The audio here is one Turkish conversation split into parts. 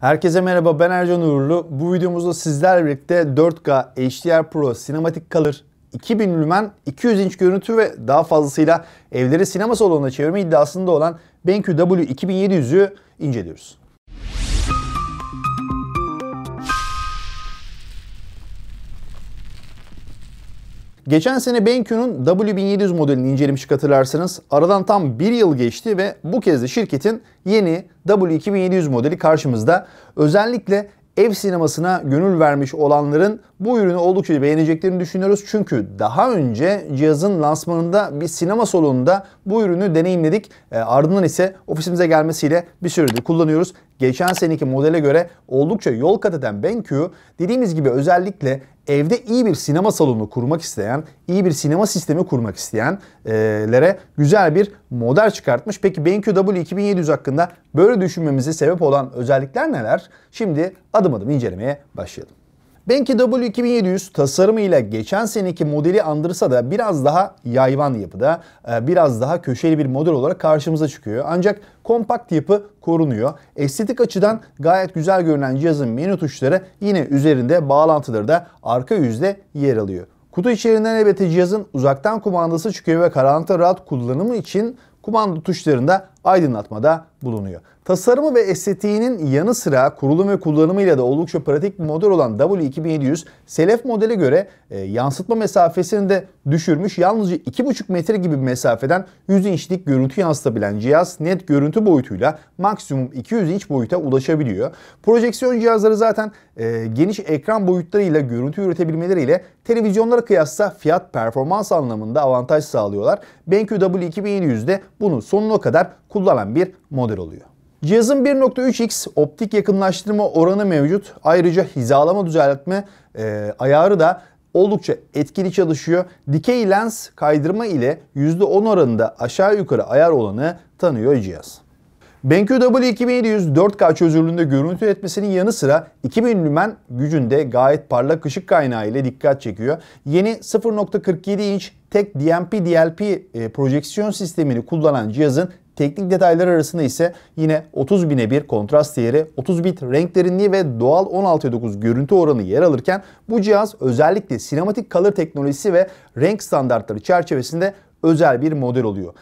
Herkese merhaba ben Ercan Uğurlu. Bu videomuzda sizlerle birlikte 4K HDR Pro sinematik kalır 2000 lümen 200 inç görüntü ve daha fazlasıyla evleri sinema salonuna çevirme iddiasında olan BenQ W2700'ü inceliyoruz. Geçen sene BenQ'nun W1700 modelini incelemiştik hatırlarsınız. Aradan tam bir yıl geçti ve bu kez de şirketin yeni W2700 modeli karşımızda. Özellikle ev sinemasına gönül vermiş olanların bu ürünü oldukça beğeneceklerini düşünüyoruz. Çünkü daha önce cihazın lansmanında bir sinema salonunda bu ürünü deneyimledik. E, ardından ise ofisimize gelmesiyle bir süredir kullanıyoruz geçen seneki modele göre oldukça yol kat eden BenQ dediğimiz gibi özellikle evde iyi bir sinema salonu kurmak isteyen, iyi bir sinema sistemi kurmak isteyenlere e, güzel bir model çıkartmış. Peki BenQ BenQW 2700 hakkında böyle düşünmemize sebep olan özellikler neler? Şimdi adım adım incelemeye başlayalım. Benq W2700 tasarımıyla geçen seneki modeli andırsa da biraz daha yayvan yapıda, e, biraz daha köşeli bir model olarak karşımıza çıkıyor. Ancak kompakt yapı korunuyor. Estetik açıdan gayet güzel görünen cihazın menü tuşları yine üzerinde bağlantıları da arka yüzde yer alıyor. Kutu içerisinden elbette cihazın uzaktan kumandası çıkıyor ve karanlıkta rahat kullanımı için kumanda tuşlarında aydınlatmada bulunuyor. Tasarımı ve estetiğinin yanı sıra kurulum ve kullanımıyla da oldukça pratik bir model olan W2700 Selef modele göre e, yansıtma mesafesini de düşürmüş. Yalnızca 2,5 metre gibi bir mesafeden 100 inçlik görüntü yansıtabilen cihaz net görüntü boyutuyla maksimum 200 inç boyuta ulaşabiliyor. Projeksiyon cihazları zaten e, geniş ekran boyutlarıyla görüntü üretebilmeleriyle televizyonlara kıyasla fiyat performans anlamında avantaj sağlıyorlar. BenQ W2700 de bunu sonuna kadar kullanan bir model oluyor. Cihazın 1.3x optik yakınlaştırma oranı mevcut. Ayrıca hizalama düzeltme e, ayarı da oldukça etkili çalışıyor. Dikey lens kaydırma ile %10 oranında aşağı yukarı ayar olanı tanıyor cihaz. BenQ W2700 4K çözünürlüğünde görüntü üretmesinin yanı sıra 2000 lümen gücünde gayet parlak ışık kaynağı ile dikkat çekiyor. Yeni 0.47 inç tek DMP-DLP e, projeksiyon sistemini kullanan cihazın Teknik detaylar arasında ise yine 30 bine 1 kontrast değeri, 30 bit renk derinliği ve doğal 16.9 görüntü oranı yer alırken bu cihaz özellikle sinematik color teknolojisi ve renk standartları çerçevesinde özel bir model oluyor.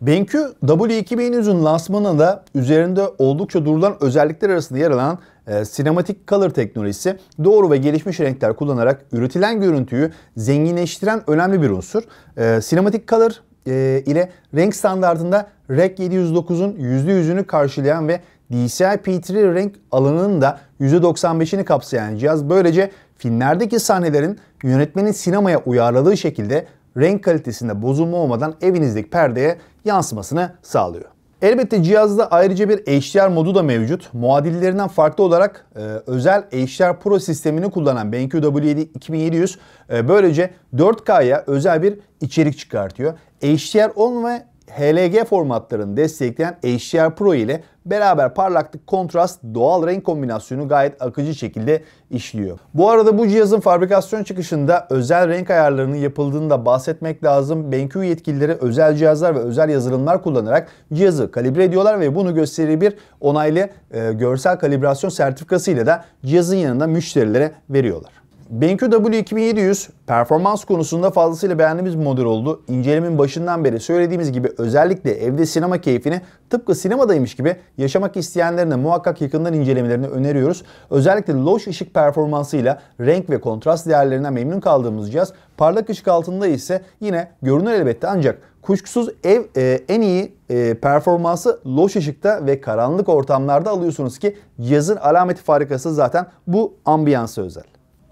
BenQ W2100'ün lansmanına üzerinde oldukça durulan özellikler arasında yer alan e, sinematik color teknolojisi doğru ve gelişmiş renkler kullanarak üretilen görüntüyü zenginleştiren önemli bir unsur. E, sinematik color e, ile renk standartında REC 709'un %100'ünü karşılayan ve DCI-P3 renk alanının da %95'ini kapsayan cihaz böylece filmlerdeki sahnelerin yönetmenin sinemaya uyarladığı şekilde renk kalitesinde bozulma olmadan evinizdeki perdeye yansımasını sağlıyor. Elbette cihazda ayrıca bir HDR modu da mevcut. Muadillerinden farklı olarak e, özel HDR Pro sistemini kullanan BenQ W2700 e, böylece 4K'ya özel bir içerik çıkartıyor. HDR10 ve HLG formatlarını destekleyen HDR Pro ile beraber parlaklık, kontrast, doğal renk kombinasyonu gayet akıcı şekilde işliyor. Bu arada bu cihazın fabrikasyon çıkışında özel renk ayarlarının yapıldığını da bahsetmek lazım. BenQ yetkilileri özel cihazlar ve özel yazılımlar kullanarak cihazı kalibre ediyorlar ve bunu gösteri bir onaylı e, görsel kalibrasyon sertifikası ile de cihazın yanında müşterilere veriyorlar. BenQ w 2700 performans konusunda fazlasıyla beğendiğimiz model oldu. İncelemin başından beri söylediğimiz gibi özellikle evde sinema keyfini tıpkı sinemadaymış gibi yaşamak isteyenlerine muhakkak yakından incelemelerini öneriyoruz. Özellikle loş ışık performansıyla renk ve kontrast değerlerinden memnun kaldığımız cihaz parlak ışık altında ise yine görünür elbette ancak kuşkusuz ev e, en iyi e, performansı loş ışıkta ve karanlık ortamlarda alıyorsunuz ki yazın alameti farikası zaten bu ambiyansa özel.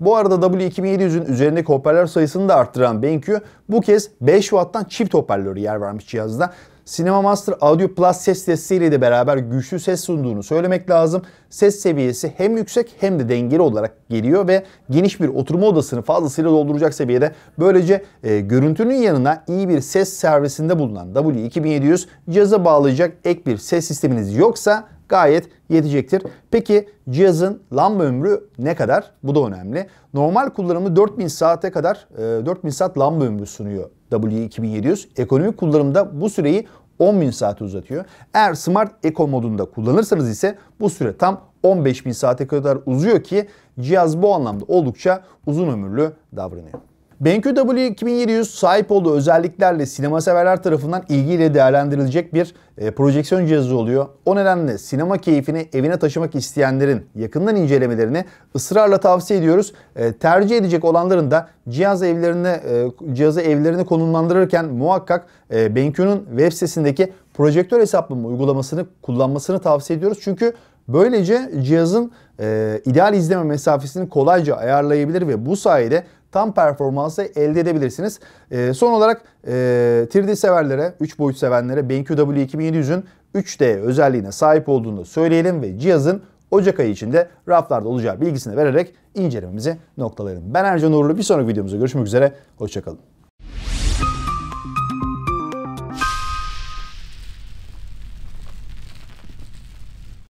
Bu arada W2700'ün üzerindeki hoparlör sayısını da arttıran BenQ bu kez 5 Watt'tan çift hoparlörü yer vermiş cihazda. Cinema Master Audio Plus ses desteğiyle de beraber güçlü ses sunduğunu söylemek lazım. Ses seviyesi hem yüksek hem de dengeli olarak geliyor ve geniş bir oturma odasını fazlasıyla dolduracak seviyede. Böylece e, görüntünün yanına iyi bir ses servisinde bulunan W2700 cihaza bağlayacak ek bir ses sisteminiz yoksa gayet yetecektir. Peki cihazın lamba ömrü ne kadar? Bu da önemli. Normal kullanımı 4000 saate kadar 4000 e, saat lamba ömrü sunuyor W2700. Ekonomik kullanımda bu süreyi 10.000 saate uzatıyor. Eğer Smart Eco modunda kullanırsanız ise bu süre tam 15.000 saate kadar uzuyor ki cihaz bu anlamda oldukça uzun ömürlü davranıyor. BenQ w 2700 sahip olduğu özelliklerle sinema severler tarafından ilgiyle değerlendirilecek bir e, projeksiyon cihazı oluyor. O nedenle sinema keyfini evine taşımak isteyenlerin yakından incelemelerini ısrarla tavsiye ediyoruz. E, tercih edecek olanların da cihaz evlerine e, cihazı evlerine konumlandırırken muhakkak e, BenQ'nun web sitesindeki projektör hesaplama uygulamasını kullanmasını tavsiye ediyoruz. Çünkü böylece cihazın e, ideal izleme mesafesini kolayca ayarlayabilir ve bu sayede tam performansı elde edebilirsiniz. E, son olarak e, 3D severlere, 3 boyut sevenlere w 2700'ün 3D özelliğine sahip olduğunu söyleyelim ve cihazın Ocak ayı içinde raflarda olacağı bilgisini vererek incelememizi noktalayalım. Ben Ercan Uğurlu. Bir sonraki videomuzda görüşmek üzere. Hoşçakalın.